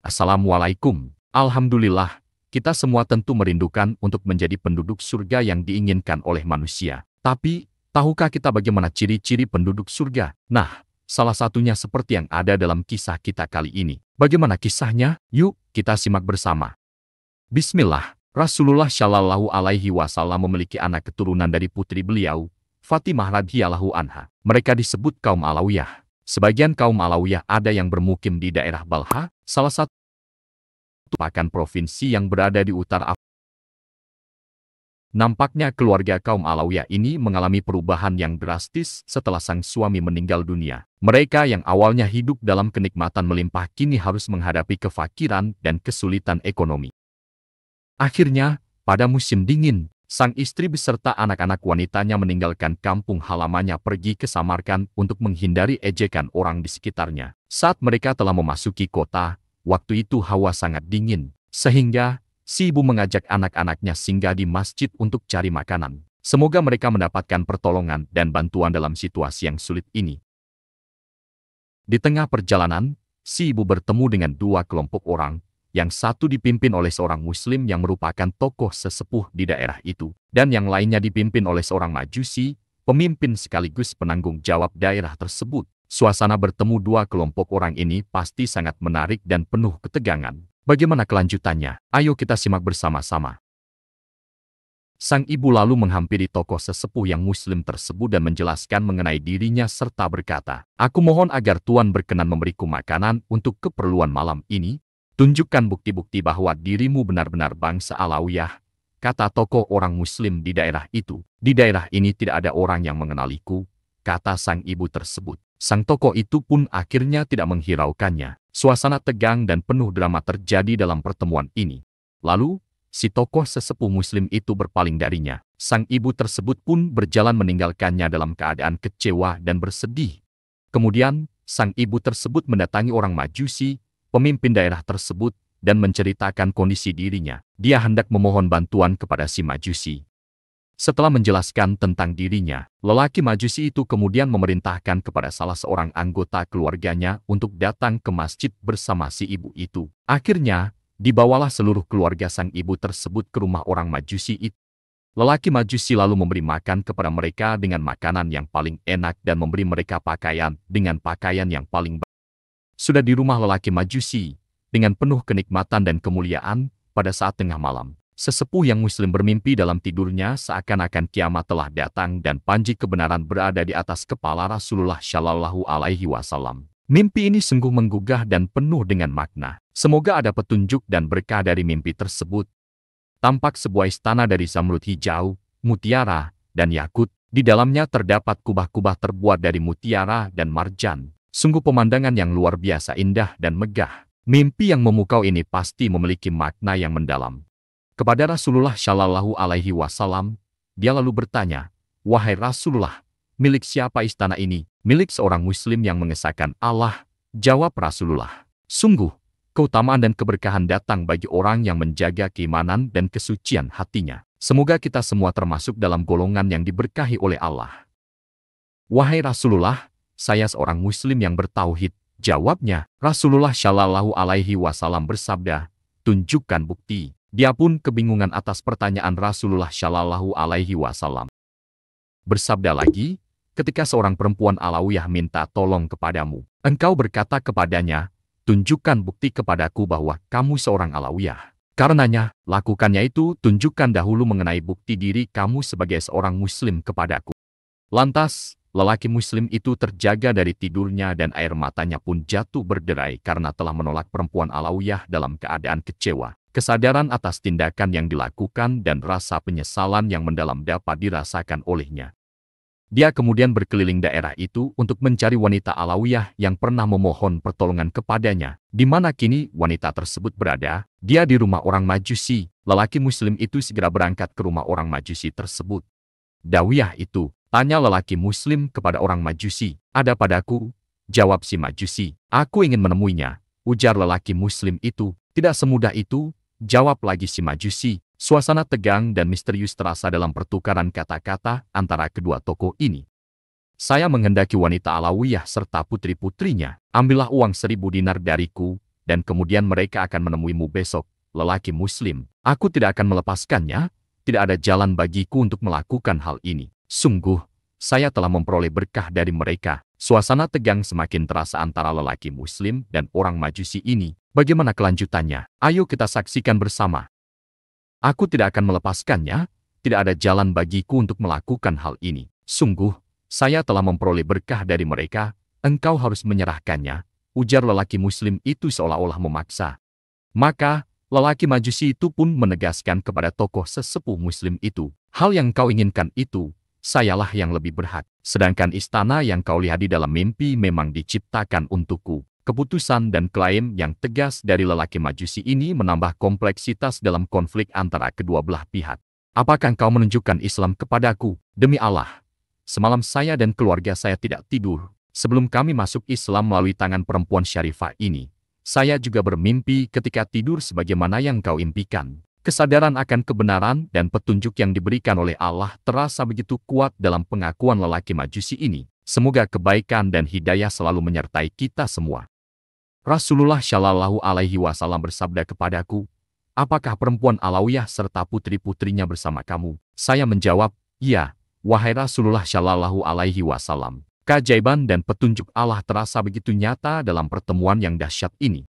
Assalamualaikum. Alhamdulillah, kita semua tentu merindukan untuk menjadi penduduk surga yang diinginkan oleh manusia. Tapi, tahukah kita bagaimana ciri-ciri penduduk surga? Nah, salah satunya seperti yang ada dalam kisah kita kali ini. Bagaimana kisahnya? Yuk, kita simak bersama. Bismillah, Rasulullah Shallallahu Alaihi Wasallam memiliki anak keturunan dari putri beliau, Fatimah radhiyallahu anha. Mereka disebut kaum Alawiyah. Sebagian kaum Alawiyah ada yang bermukim di daerah Balha, salah satu pakan provinsi yang berada di utara Afrika. Nampaknya keluarga kaum Alawiyah ini mengalami perubahan yang drastis setelah sang suami meninggal dunia. Mereka yang awalnya hidup dalam kenikmatan melimpah kini harus menghadapi kefakiran dan kesulitan ekonomi. Akhirnya, pada musim dingin, sang istri beserta anak-anak wanitanya meninggalkan kampung halamannya pergi ke Samarkan untuk menghindari ejekan orang di sekitarnya. Saat mereka telah memasuki kota, waktu itu hawa sangat dingin, sehingga si ibu mengajak anak-anaknya singgah di masjid untuk cari makanan. Semoga mereka mendapatkan pertolongan dan bantuan dalam situasi yang sulit ini. Di tengah perjalanan, si ibu bertemu dengan dua kelompok orang, yang satu dipimpin oleh seorang Muslim yang merupakan tokoh sesepuh di daerah itu, dan yang lainnya dipimpin oleh seorang Majusi, pemimpin sekaligus penanggung jawab daerah tersebut. Suasana bertemu dua kelompok orang ini pasti sangat menarik dan penuh ketegangan. Bagaimana kelanjutannya? Ayo kita simak bersama-sama. Sang ibu lalu menghampiri tokoh sesepuh yang muslim tersebut dan menjelaskan mengenai dirinya serta berkata, Aku mohon agar Tuhan berkenan memberiku makanan untuk keperluan malam ini, Tunjukkan bukti-bukti bahwa dirimu benar-benar bangsa Alawiyah, kata tokoh orang Muslim di daerah itu. Di daerah ini tidak ada orang yang mengenaliku, kata sang ibu tersebut. Sang tokoh itu pun akhirnya tidak menghiraukannya. Suasana tegang dan penuh drama terjadi dalam pertemuan ini. Lalu, si tokoh sesepuh muslim itu berpaling darinya. Sang ibu tersebut pun berjalan meninggalkannya dalam keadaan kecewa dan bersedih. Kemudian, sang ibu tersebut mendatangi orang majusi pemimpin daerah tersebut, dan menceritakan kondisi dirinya. Dia hendak memohon bantuan kepada si Majusi. Setelah menjelaskan tentang dirinya, lelaki Majusi itu kemudian memerintahkan kepada salah seorang anggota keluarganya untuk datang ke masjid bersama si ibu itu. Akhirnya, dibawalah seluruh keluarga sang ibu tersebut ke rumah orang Majusi itu. Lelaki Majusi lalu memberi makan kepada mereka dengan makanan yang paling enak dan memberi mereka pakaian dengan pakaian yang paling baik sudah di rumah lelaki Majusi, dengan penuh kenikmatan dan kemuliaan, pada saat tengah malam. Sesepuh yang muslim bermimpi dalam tidurnya seakan-akan kiamat telah datang dan panji kebenaran berada di atas kepala Rasulullah Shallallahu Alaihi Wasallam. Mimpi ini sungguh menggugah dan penuh dengan makna. Semoga ada petunjuk dan berkah dari mimpi tersebut. Tampak sebuah istana dari zamrud hijau, mutiara, dan yakut. Di dalamnya terdapat kubah-kubah terbuat dari mutiara dan marjan. Sungguh pemandangan yang luar biasa indah dan megah. Mimpi yang memukau ini pasti memiliki makna yang mendalam. Kepada Rasulullah Shallallahu Alaihi Wasallam, dia lalu bertanya, Wahai Rasulullah, milik siapa istana ini? Milik seorang Muslim yang mengesahkan Allah, jawab Rasulullah. Sungguh, keutamaan dan keberkahan datang bagi orang yang menjaga keimanan dan kesucian hatinya. Semoga kita semua termasuk dalam golongan yang diberkahi oleh Allah. Wahai Rasulullah, saya seorang muslim yang bertauhid. Jawabnya, Rasulullah Shallallahu Alaihi Wasallam bersabda, tunjukkan bukti. Dia pun kebingungan atas pertanyaan Rasulullah Shallallahu Alaihi Wasallam. Bersabda lagi, ketika seorang perempuan Alawiyah minta tolong kepadamu, engkau berkata kepadanya, tunjukkan bukti kepadaku bahwa kamu seorang Alawiyah. Karenanya, lakukannya itu tunjukkan dahulu mengenai bukti diri kamu sebagai seorang Muslim kepadaku. Lantas, Lelaki muslim itu terjaga dari tidurnya dan air matanya pun jatuh berderai karena telah menolak perempuan Alawiyah dalam keadaan kecewa. Kesadaran atas tindakan yang dilakukan dan rasa penyesalan yang mendalam dapat dirasakan olehnya. Dia kemudian berkeliling daerah itu untuk mencari wanita Alawiyah yang pernah memohon pertolongan kepadanya. Di mana kini wanita tersebut berada, dia di rumah orang Majusi. Lelaki Muslim itu segera berangkat ke rumah orang Majusi tersebut. Dawiyah itu Tanya lelaki muslim kepada orang majusi. Ada padaku, jawab si majusi. Aku ingin menemuinya, ujar lelaki muslim itu. Tidak semudah itu, jawab lagi si majusi. Suasana tegang dan misterius terasa dalam pertukaran kata-kata antara kedua toko ini. Saya menghendaki wanita Alawiyah serta putri-putrinya. Ambillah uang seribu dinar dariku, dan kemudian mereka akan menemuimu besok, lelaki muslim. Aku tidak akan melepaskannya, tidak ada jalan bagiku untuk melakukan hal ini. Sungguh, saya telah memperoleh berkah dari mereka. Suasana tegang semakin terasa antara lelaki muslim dan orang majusi ini. Bagaimana kelanjutannya? Ayo kita saksikan bersama. Aku tidak akan melepaskannya, tidak ada jalan bagiku untuk melakukan hal ini. Sungguh, saya telah memperoleh berkah dari mereka, engkau harus menyerahkannya, ujar lelaki muslim itu seolah-olah memaksa. Maka, lelaki majusi itu pun menegaskan kepada tokoh sesepuh muslim itu, hal yang kau inginkan itu sayalah yang lebih berhak. Sedangkan istana yang kau lihat di dalam mimpi memang diciptakan untukku. Keputusan dan klaim yang tegas dari lelaki majusi ini menambah kompleksitas dalam konflik antara kedua belah pihak. Apakah kau menunjukkan Islam kepadaku? Demi Allah, semalam saya dan keluarga saya tidak tidur. Sebelum kami masuk Islam melalui tangan perempuan syarifah ini, saya juga bermimpi ketika tidur sebagaimana yang kau impikan. Kesadaran akan kebenaran dan petunjuk yang diberikan oleh Allah terasa begitu kuat dalam pengakuan lelaki majusi ini. Semoga kebaikan dan hidayah selalu menyertai kita semua. Rasulullah Shallallahu Alaihi Wasallam bersabda kepadaku, Apakah perempuan Alawiyah serta putri-putrinya bersama kamu? Saya menjawab, Ya, wahai Rasulullah Shallallahu Alaihi Wasallam. Keajaiban dan petunjuk Allah terasa begitu nyata dalam pertemuan yang dahsyat ini.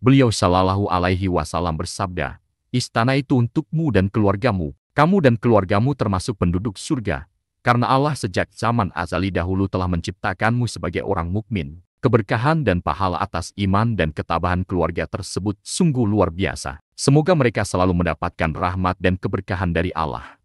Beliau Shallallahu Alaihi Wasallam bersabda, Istana itu untukmu dan keluargamu, kamu dan keluargamu termasuk penduduk surga, karena Allah sejak zaman azali dahulu telah menciptakanmu sebagai orang mukmin. Keberkahan dan pahala atas iman dan ketabahan keluarga tersebut sungguh luar biasa. Semoga mereka selalu mendapatkan rahmat dan keberkahan dari Allah.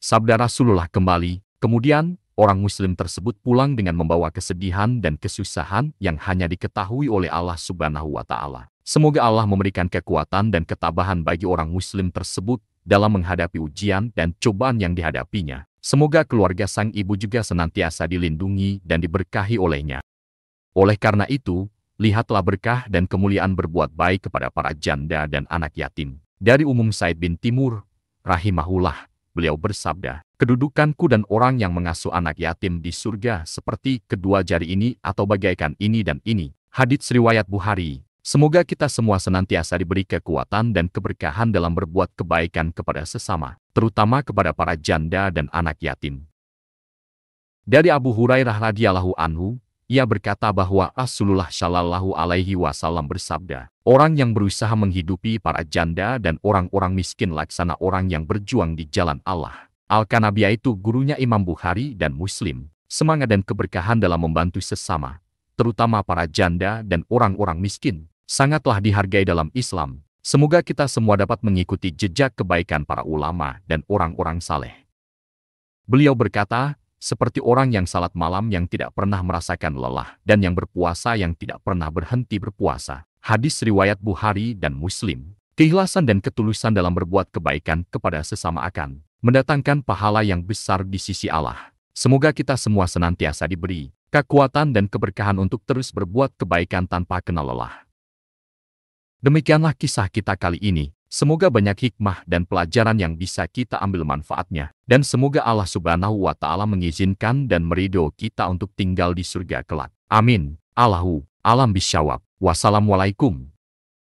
Sabda Rasulullah kembali, kemudian orang Muslim tersebut pulang dengan membawa kesedihan dan kesusahan yang hanya diketahui oleh Allah Subhanahu wa Ta'ala. Semoga Allah memberikan kekuatan dan ketabahan bagi orang Muslim tersebut dalam menghadapi ujian dan cobaan yang dihadapinya. Semoga keluarga sang ibu juga senantiasa dilindungi dan diberkahi olehnya. Oleh karena itu, lihatlah berkah dan kemuliaan berbuat baik kepada para janda dan anak yatim. Dari umum Said bin Timur, rahimahullah, beliau bersabda, Kedudukanku dan orang yang mengasuh anak yatim di surga seperti kedua jari ini atau bagaikan ini dan ini. Hadits Riwayat Bukhari Semoga kita semua senantiasa diberi kekuatan dan keberkahan dalam berbuat kebaikan kepada sesama, terutama kepada para janda dan anak yatim. Dari Abu Hurairah radhiyallahu anhu, ia berkata bahwa Rasulullah Shallallahu Alaihi Wasallam bersabda, orang yang berusaha menghidupi para janda dan orang-orang miskin laksana orang yang berjuang di jalan Allah. al kanabiyah itu gurunya Imam Bukhari dan Muslim. Semangat dan keberkahan dalam membantu sesama, terutama para janda dan orang-orang miskin, sangatlah dihargai dalam Islam. Semoga kita semua dapat mengikuti jejak kebaikan para ulama dan orang-orang saleh. Beliau berkata, seperti orang yang salat malam yang tidak pernah merasakan lelah dan yang berpuasa yang tidak pernah berhenti berpuasa. Hadis riwayat Bukhari dan Muslim. Keikhlasan dan ketulusan dalam berbuat kebaikan kepada sesama akan mendatangkan pahala yang besar di sisi Allah. Semoga kita semua senantiasa diberi kekuatan dan keberkahan untuk terus berbuat kebaikan tanpa kenal lelah. Demikianlah kisah kita kali ini. Semoga banyak hikmah dan pelajaran yang bisa kita ambil manfaatnya. Dan semoga Allah subhanahu wa ta'ala mengizinkan dan merido kita untuk tinggal di surga kelak. Amin. Allahu. Alam bisyawab. Wassalamualaikum.